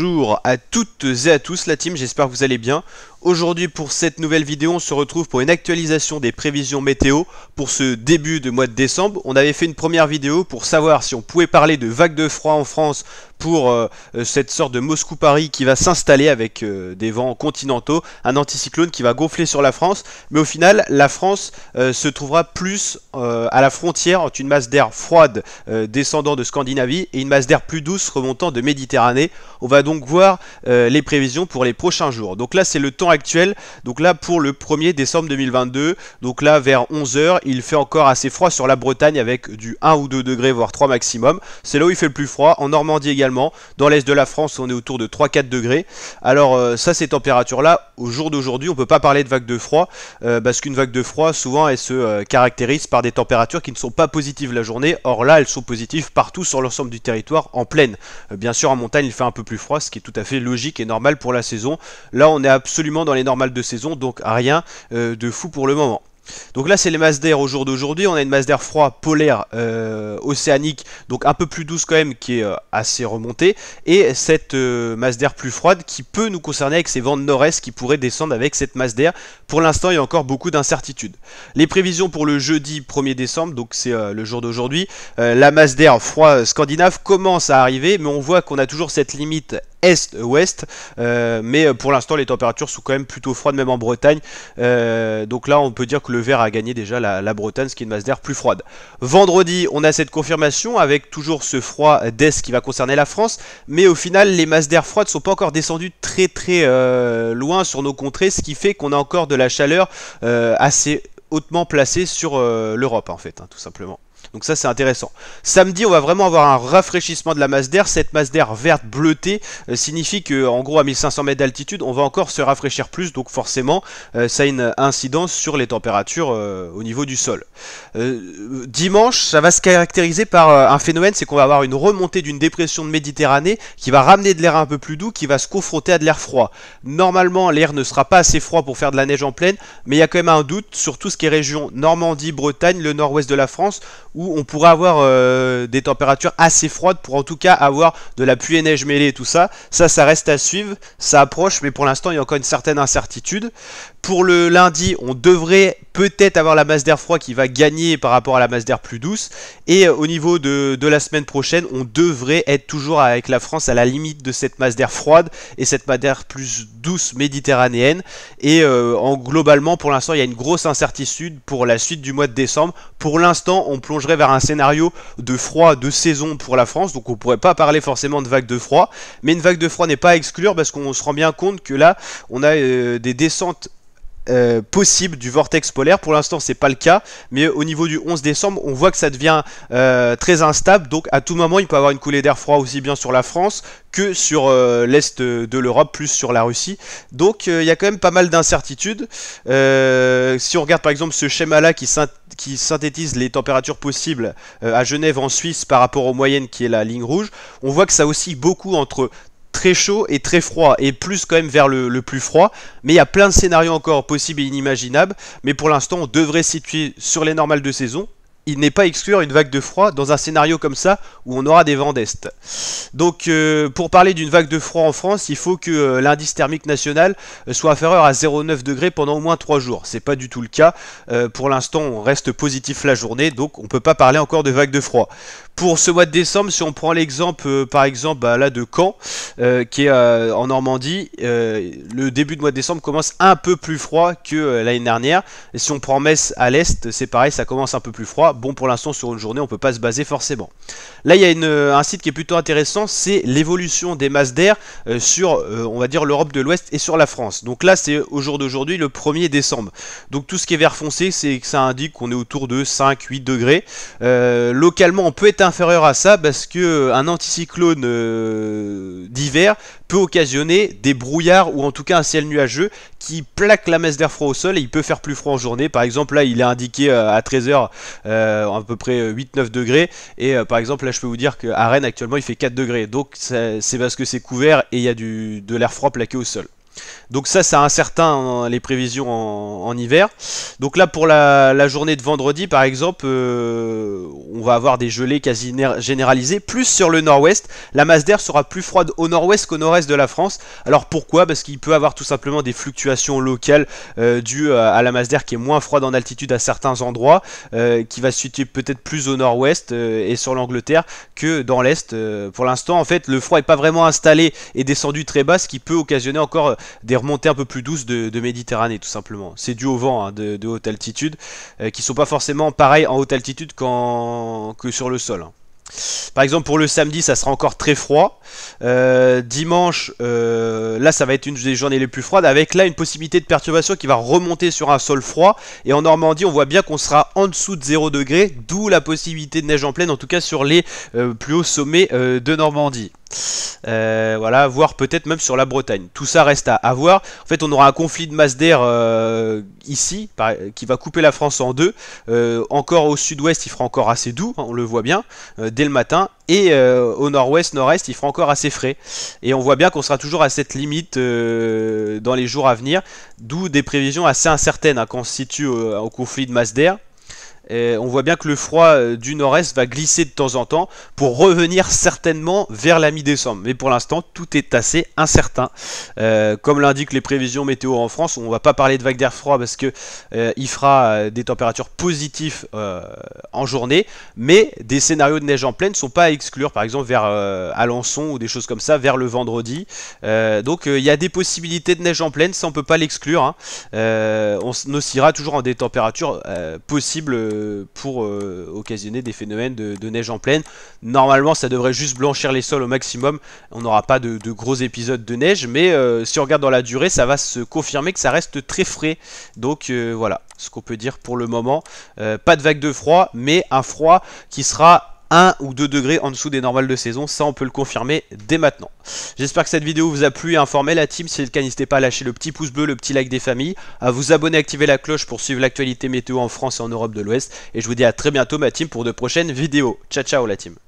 Bonjour à toutes et à tous la team, j'espère que vous allez bien. Aujourd'hui pour cette nouvelle vidéo, on se retrouve pour une actualisation des prévisions météo pour ce début de mois de décembre. On avait fait une première vidéo pour savoir si on pouvait parler de vagues de froid en France pour euh, euh, cette sorte de Moscou-Paris qui va s'installer avec euh, des vents continentaux, un anticyclone qui va gonfler sur la France, mais au final la France se trouvera plus à la frontière entre une masse d'air froide descendant de Scandinavie et une masse d'air plus douce remontant de Méditerranée. On va donc voir les prévisions pour les prochains jours. Donc là c'est le temps actuel, donc là pour le 1er décembre 2022, donc là vers 11h il fait encore assez froid sur la Bretagne avec du 1 ou 2 degrés voire 3 maximum, c'est là où il fait le plus froid, en Normandie également dans l'est de la France, on est autour de 3-4 degrés. Alors euh, ça, ces températures-là, au jour d'aujourd'hui, on ne peut pas parler de vague de froid, euh, parce qu'une vague de froid, souvent, elle se euh, caractérise par des températures qui ne sont pas positives la journée. Or là, elles sont positives partout sur l'ensemble du territoire, en pleine. bien sûr, en montagne, il fait un peu plus froid, ce qui est tout à fait logique et normal pour la saison. Là, on est absolument dans les normales de saison, donc rien de fou pour le moment. Donc là c'est les masses d'air au jour d'aujourd'hui, on a une masse d'air froid polaire euh, océanique, donc un peu plus douce quand même, qui est euh, assez remontée, et cette euh, masse d'air plus froide qui peut nous concerner avec ces vents de nord-est qui pourraient descendre avec cette masse d'air. Pour l'instant il y a encore beaucoup d'incertitudes. Les prévisions pour le jeudi 1er décembre, donc c'est le jour d'aujourd'hui, la masse d'air froid scandinave commence à arriver, mais on voit qu'on a toujours cette limite est-ouest. Euh, mais euh, pour l'instant, les températures sont quand même plutôt froides, même en Bretagne. Euh, donc là, on peut dire que le vert a gagné déjà la, Bretagne, ce qui est une masse d'air plus froide. Vendredi, on a cette confirmation avec toujours ce froid d'est qui va concerner la France. Mais au final, les masses d'air froides sont pas encore descendues très très loin sur nos contrées, ce qui fait qu'on a encore de la chaleur assez hautement placée sur l'Europe, en fait, hein, tout simplement. Donc ça c'est intéressant. Samedi on va vraiment avoir un rafraîchissement de la masse d'air. Cette masse d'air verte bleutée euh, signifie que en gros à 1500 mètres d'altitude on va encore se rafraîchir plus. Donc forcément euh, ça a une incidence sur les températures euh, au niveau du sol. dimanche ça va se caractériser par un phénomène c'est qu'on va avoir une remontée d'une dépression de Méditerranée qui va ramener de l'air un peu plus doux qui va se confronter à de l'air froid. Normalement l'air ne sera pas assez froid pour faire de la neige en pleine mais il y a quand même un doute sur tout ce qui est région Normandie, Bretagne, le nord-ouest de la France où on pourrait avoir euh, des températures assez froides pour en tout cas avoir de la pluie et neige mêlée et tout ça. Ça, ça reste à suivre, ça approche, mais pour l'instant, il y a encore une certaine incertitude. Pour le lundi, on devrait peut-être avoir la masse d'air froid qui va gagner par rapport à la masse d'air plus douce. Et euh, au niveau de, la semaine prochaine, on devrait être toujours avec la France à la limite de cette masse d'air froide et cette masse d'air plus douce méditerranéenne. Et euh, en, globalement, pour l'instant, il y a une grosse incertitude pour la suite du mois de décembre. Pour l'instant, on plongerait vers un scénario de froid de saison pour la France. Donc on ne pourrait pas parler forcément de vague de froid. Mais une vague de froid n'est pas à exclure parce qu'on se rend bien compte que là, on a euh, des descentes euh, possible du vortex polaire. Pour l'instant, c'est pas le cas, mais au niveau du 11 décembre, on voit que ça devient euh, très instable. Donc, à tout moment, il peut y avoir une coulée d'air froid aussi bien sur la France que sur euh, l'est de l'Europe, plus sur la Russie. Donc, il y a quand même pas mal d'incertitudes. si on regarde par exemple ce schéma-là qui, qui, synthétise les températures possibles à Genève en Suisse par rapport aux moyennes qui est la ligne rouge, on voit que ça oscille beaucoup entre très chaud et très froid, et plus quand même vers le, plus froid. Mais il y a plein de scénarios encore possibles et inimaginables. Mais pour l'instant, on devrait se situer sur les normales de saison. Il n'est pas exclure une vague de froid dans un scénario comme ça où on aura des vents d'est. Donc, euh, pour parler d'une vague de froid en France, il faut que euh, l'indice thermique national euh, soit inférieur à 0,9 degrés pendant au moins 3 jours. C'est pas du tout le cas. pour l'instant, on reste positif la journée, donc on peut pas parler encore de vague de froid pour ce mois de décembre, si on prend l'exemple, euh, par exemple, bah, là de Caen, euh, qui est euh, en Normandie, le début de mois de décembre commence un peu plus froid que l'année dernière. Et si on prend Metz à l'est, c'est pareil, ça commence un peu plus froid. Bon, pour l'instant, sur une journée, on ne peut pas se baser forcément. Là, il y a un site qui est plutôt intéressant, c'est l'évolution des masses d'air sur, on va dire, l'Europe de l'Ouest et sur la France. Donc là, c'est au jour d'aujourd'hui, le 1er décembre. Donc tout ce qui est vert foncé, c'est que ça indique qu'on est autour de 5-8 degrés. localement, on peut être inférieur à ça parce que euh, un anticyclone euh, d'hiver peut occasionner des brouillards ou en tout cas un ciel nuageux qui plaque la masse d'air froid au sol et il peut faire plus froid en journée. Par exemple, là, il est indiqué euh, à 13h à peu près 8-9 degrés. Et par exemple, là, je peux vous dire qu'à Rennes, actuellement, il fait 4 degrés. Donc, c'est parce que c'est couvert et il y a du, de l'air froid plaqué au sol. Donc ça c'est incertain hein, les prévisions en, hiver. Donc là pour la, journée de vendredi par exemple euh, on va avoir des gelées quasi généralisées, plus sur le nord-ouest. La masse d'air sera plus froide au nord-ouest qu'au nord-est de la France. Alors pourquoi Parce qu'il peut avoir tout simplement des fluctuations locales euh, dues à, la masse d'air qui est moins froide en altitude à certains endroits, euh, qui va se situer peut-être plus au nord-ouest et sur l'Angleterre que dans l'est. pour l'instant en fait le froid n'est pas vraiment installé et descendu très bas, ce qui peut occasionner encore des remontées un peu plus douces de, Méditerranée, tout simplement. C'est dû au vent hein, de, haute altitude, qui euh, qui sont pas forcément pareils en haute altitude que sur le sol. Hein. Par exemple, pour le samedi, ça sera encore très froid. Euh, dimanche, euh, là, ça va être une des journées les plus froides, avec là une possibilité de perturbation qui va remonter sur un sol froid. Et en Normandie, on voit bien qu'on sera en dessous de 0 degré, d'où la possibilité de neige en pleine, en tout cas sur les plus hauts sommets de Normandie. Euh, voilà, voire peut-être même sur la Bretagne. Tout ça reste à, voir. En fait, on aura un conflit de masse d'air euh, ici qui va couper la France en deux. Euh, encore au sud-ouest, il fera encore assez doux, hein, on le voit bien, dès le matin. Et au nord-ouest, nord-est, il fera encore assez frais. Et on voit bien qu'on sera toujours à cette limite dans les jours à venir, d'où des prévisions assez incertaines hein, quand on se situe au conflit de masse d'air. Euh, on voit bien que le froid euh, du nord-est va glisser de temps en temps pour revenir certainement vers la mi-décembre. Mais pour l'instant, tout est assez incertain. Euh, comme l'indiquent les prévisions météo en France, on ne va pas parler de vague d'air froid parce qu'il fera des températures positives en journée, mais des scénarios de neige en pleine ne sont pas à exclure, par exemple vers Alençon ou des choses comme ça, vers le vendredi. donc il y a des possibilités de neige en pleine, ça on ne peut pas l'exclure. Hein. on oscillera toujours en des températures possibles euh, pour euh, occasionner des phénomènes de, neige en pleine. Normalement, ça devrait juste blanchir les sols au maximum. On n'aura pas de, de, gros épisodes de neige, mais euh, si on regarde dans la durée, ça va se confirmer que ça reste très frais. Donc voilà, ce qu'on peut dire pour le moment. pas de vague de froid, mais un froid qui sera 1 ou 2 degrés en dessous des normales de saison, ça on peut le confirmer dès maintenant. J'espère que cette vidéo vous a plu et informé la team, si c'est le cas n'hésitez pas à lâcher le petit pouce bleu, le petit like des familles, à vous abonner, activer la cloche pour suivre l'actualité météo en France et en Europe de l'Ouest, et je vous dis à très bientôt ma team pour de prochaines vidéos. Ciao ciao la team